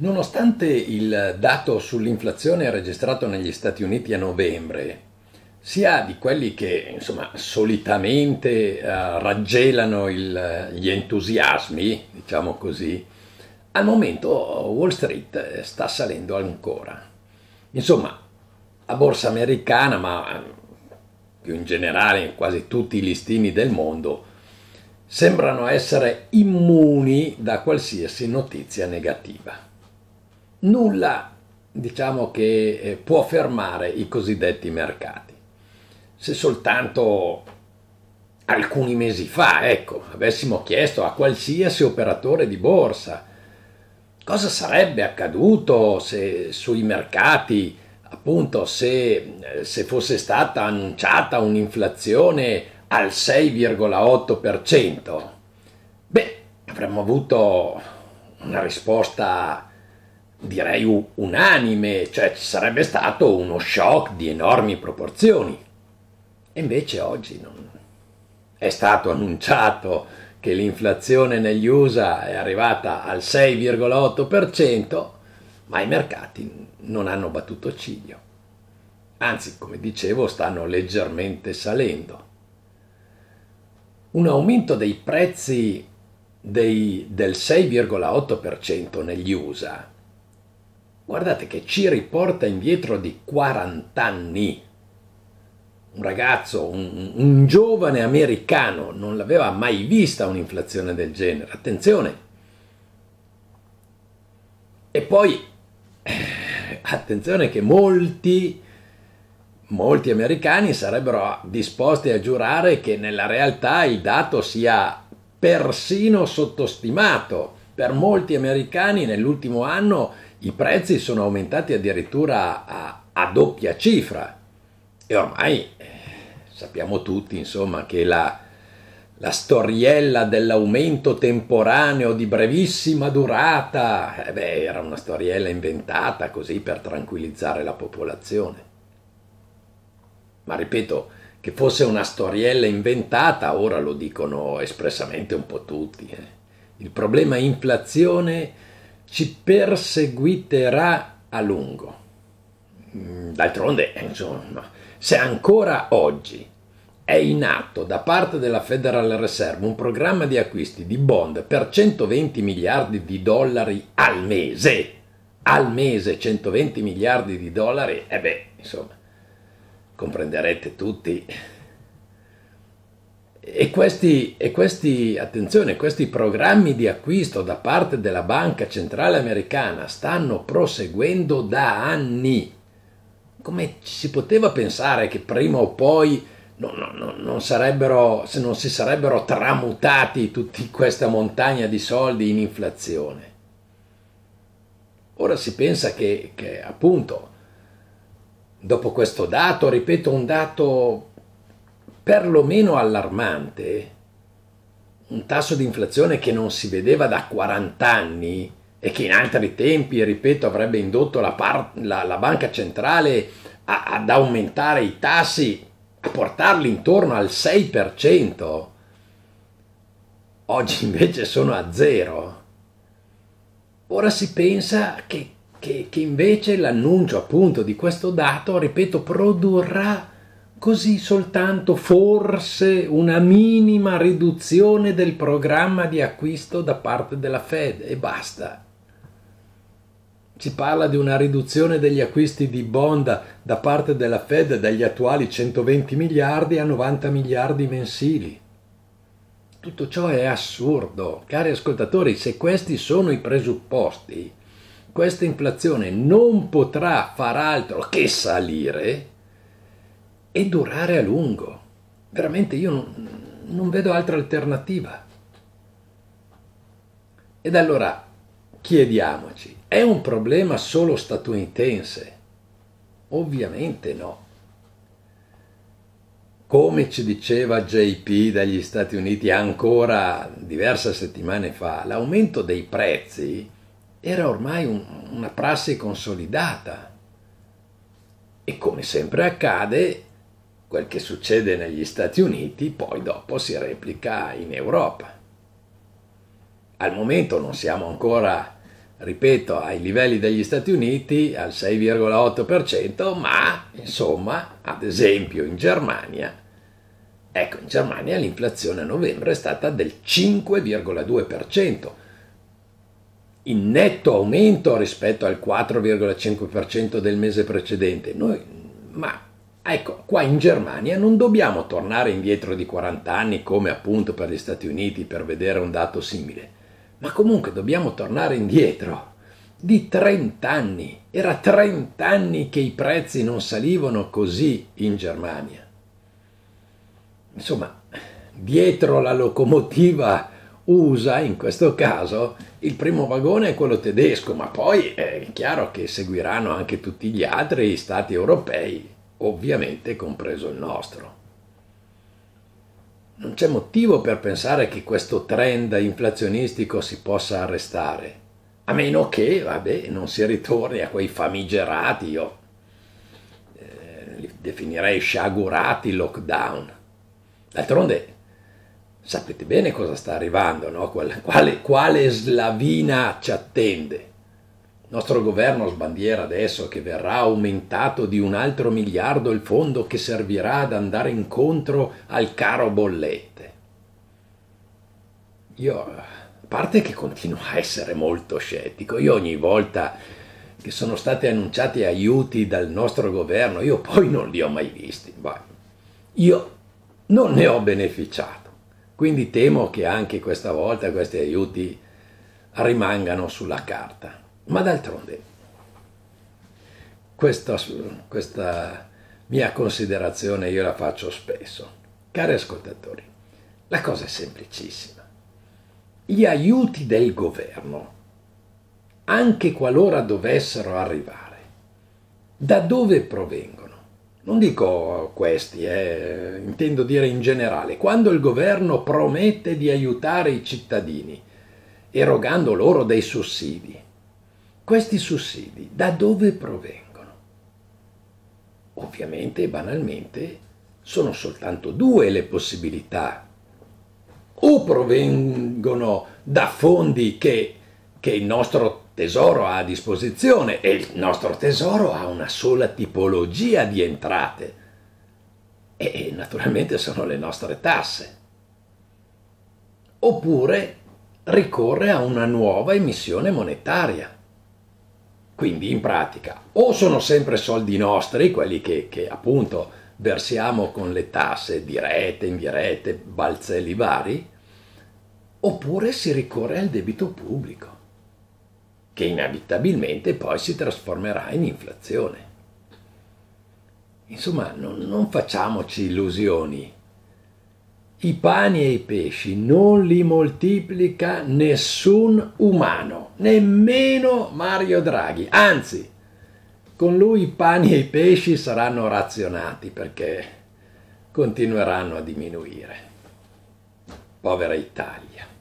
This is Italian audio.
Nonostante il dato sull'inflazione registrato negli Stati Uniti a novembre sia di quelli che insomma, solitamente eh, raggelano il, gli entusiasmi, diciamo così, al momento Wall Street sta salendo ancora. Insomma, la borsa americana, ma più in generale in quasi tutti i listini del mondo, sembrano essere immuni da qualsiasi notizia negativa nulla diciamo che eh, può fermare i cosiddetti mercati. Se soltanto alcuni mesi fa, ecco, avessimo chiesto a qualsiasi operatore di borsa cosa sarebbe accaduto se sui mercati, appunto, se, eh, se fosse stata annunciata un'inflazione al 6,8%, beh, avremmo avuto una risposta direi unanime, cioè ci sarebbe stato uno shock di enormi proporzioni. E invece oggi non. è stato annunciato che l'inflazione negli USA è arrivata al 6,8%, ma i mercati non hanno battuto ciglio. Anzi, come dicevo, stanno leggermente salendo. Un aumento dei prezzi dei, del 6,8% negli USA guardate che ci riporta indietro di 40 anni. Un ragazzo, un, un giovane americano non l'aveva mai vista un'inflazione del genere, attenzione. E poi, eh, attenzione che molti molti americani sarebbero disposti a giurare che nella realtà il dato sia persino sottostimato. Per molti americani nell'ultimo anno i prezzi sono aumentati addirittura a, a doppia cifra e ormai eh, sappiamo tutti insomma, che la, la storiella dell'aumento temporaneo di brevissima durata, eh beh, era una storiella inventata così per tranquillizzare la popolazione. Ma ripeto, che fosse una storiella inventata, ora lo dicono espressamente un po' tutti. Eh. Il problema inflazione è ci perseguiterà a lungo. Mm, d'altronde, eh, insomma, se ancora oggi è in atto da parte della Federal Reserve un programma di acquisti di bond per 120 miliardi di dollari al mese, al mese 120 miliardi di dollari, e eh beh, insomma, comprenderete tutti e questi, e questi, attenzione, questi programmi di acquisto da parte della Banca Centrale Americana stanno proseguendo da anni. Come si poteva pensare che prima o poi non, non, non sarebbero, se non si sarebbero tramutati tutta questa montagna di soldi in inflazione? Ora si pensa che, che appunto, dopo questo dato, ripeto, un dato perlomeno allarmante, un tasso di inflazione che non si vedeva da 40 anni e che in altri tempi, ripeto, avrebbe indotto la, par- la, la banca centrale a- ad aumentare i tassi, a portarli intorno al 6%, oggi invece sono a zero. Ora si pensa che, che, che invece l'annuncio appunto di questo dato, ripeto, produrrà così soltanto forse una minima riduzione del programma di acquisto da parte della Fed e basta. Si parla di una riduzione degli acquisti di bond da parte della Fed dagli attuali 120 miliardi a 90 miliardi mensili. Tutto ciò è assurdo. Cari ascoltatori, se questi sono i presupposti, questa inflazione non potrà far altro che salire e durare a lungo. Veramente io non, non vedo altra alternativa. Ed allora chiediamoci, è un problema solo statunitense? Ovviamente no. Come ci diceva JP dagli Stati Uniti ancora diverse settimane fa, l'aumento dei prezzi era ormai un, una prassi consolidata. E come sempre accade, Quel che succede negli Stati Uniti poi dopo si replica in Europa. Al momento non siamo ancora, ripeto, ai livelli degli Stati Uniti, al 6,8%, ma insomma, ad esempio in Germania, ecco, in Germania l'inflazione a novembre è stata del 5,2%, in netto aumento rispetto al 4,5% del mese precedente. Noi, ma Ecco, qua in Germania non dobbiamo tornare indietro di 40 anni come appunto per gli Stati Uniti per vedere un dato simile, ma comunque dobbiamo tornare indietro di 30 anni. Era 30 anni che i prezzi non salivano così in Germania. Insomma, dietro la locomotiva USA, in questo caso, il primo vagone è quello tedesco, ma poi è chiaro che seguiranno anche tutti gli altri stati europei ovviamente compreso il nostro. Non c'è motivo per pensare che questo trend inflazionistico si possa arrestare, a meno che, vabbè, non si ritorni a quei famigerati, io eh, li definirei sciagurati lockdown. D'altronde sapete bene cosa sta arrivando, no? quale, quale, quale slavina ci attende. Il nostro governo sbandiera adesso che verrà aumentato di un altro miliardo il fondo che servirà ad andare incontro al caro bollette. Io, a parte che continuo a essere molto scettico, io ogni volta che sono stati annunciati aiuti dal nostro governo, io poi non li ho mai visti. Bah, io non ne ho beneficiato. Quindi temo che anche questa volta questi aiuti rimangano sulla carta. Ma d'altronde, questa, questa mia considerazione io la faccio spesso. Cari ascoltatori, la cosa è semplicissima. Gli aiuti del governo, anche qualora dovessero arrivare, da dove provengono? Non dico questi, eh, intendo dire in generale, quando il governo promette di aiutare i cittadini, erogando loro dei sussidi, questi sussidi da dove provengono? Ovviamente e banalmente sono soltanto due le possibilità. O provengono da fondi che, che il nostro tesoro ha a disposizione e il nostro tesoro ha una sola tipologia di entrate e naturalmente sono le nostre tasse. Oppure ricorre a una nuova emissione monetaria quindi in pratica o sono sempre soldi nostri, quelli che, che appunto versiamo con le tasse dirette, indirette, balzelli vari, oppure si ricorre al debito pubblico, che inevitabilmente poi si trasformerà in inflazione. Insomma, non, non facciamoci illusioni i pani e i pesci non li moltiplica nessun umano, nemmeno Mario Draghi. Anzi, con lui i pani e i pesci saranno razionati perché continueranno a diminuire. Povera Italia.